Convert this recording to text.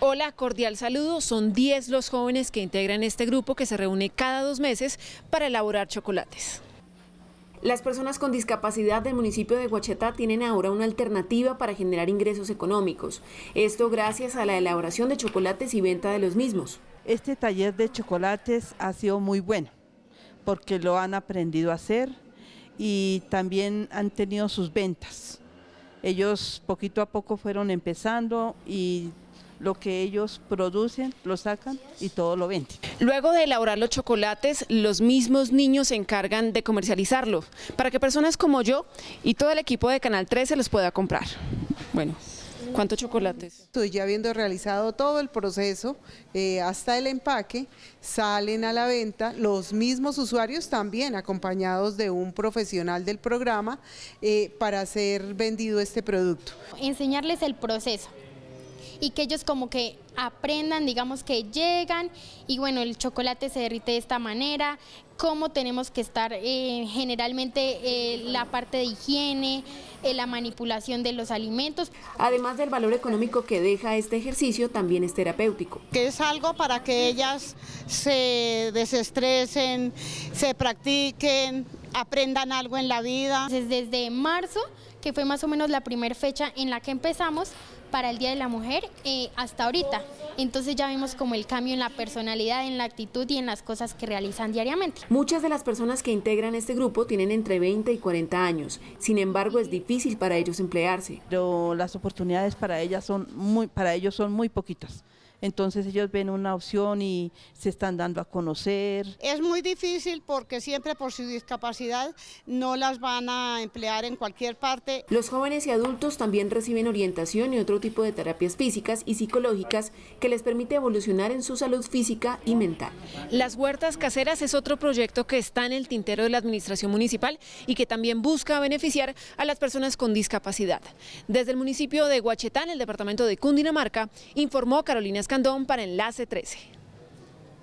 Hola, cordial saludo. Son 10 los jóvenes que integran este grupo que se reúne cada dos meses para elaborar chocolates. Las personas con discapacidad del municipio de Huachetá tienen ahora una alternativa para generar ingresos económicos. Esto gracias a la elaboración de chocolates y venta de los mismos. Este taller de chocolates ha sido muy bueno porque lo han aprendido a hacer y también han tenido sus ventas. Ellos poquito a poco fueron empezando y lo que ellos producen, lo sacan y todo lo venden. Luego de elaborar los chocolates, los mismos niños se encargan de comercializarlos para que personas como yo y todo el equipo de Canal 13 los pueda comprar. Bueno. ¿Cuántos chocolates? Estoy ya habiendo realizado todo el proceso eh, hasta el empaque, salen a la venta los mismos usuarios también acompañados de un profesional del programa eh, para ser vendido este producto. Enseñarles el proceso, y que ellos como que aprendan, digamos que llegan y bueno, el chocolate se derrite de esta manera, cómo tenemos que estar eh, generalmente eh, la parte de higiene, eh, la manipulación de los alimentos. Además del valor económico que deja este ejercicio, también es terapéutico. Que es algo para que ellas se desestresen, se practiquen, aprendan algo en la vida. Entonces, desde marzo, que fue más o menos la primera fecha en la que empezamos, para el Día de la Mujer eh, hasta ahorita. Entonces ya vemos como el cambio en la personalidad, en la actitud y en las cosas que realizan diariamente. Muchas de las personas que integran este grupo tienen entre 20 y 40 años, sin embargo es difícil para ellos emplearse. Pero las oportunidades para ellas son muy, para ellos son muy poquitas. Entonces ellos ven una opción y se están dando a conocer. Es muy difícil porque siempre por su discapacidad no las van a emplear en cualquier parte. Los jóvenes y adultos también reciben orientación y otros tipo de terapias físicas y psicológicas que les permite evolucionar en su salud física y mental. Las huertas caseras es otro proyecto que está en el tintero de la administración municipal y que también busca beneficiar a las personas con discapacidad. Desde el municipio de Huachetán, el departamento de Cundinamarca, informó Carolina Escandón para Enlace 13.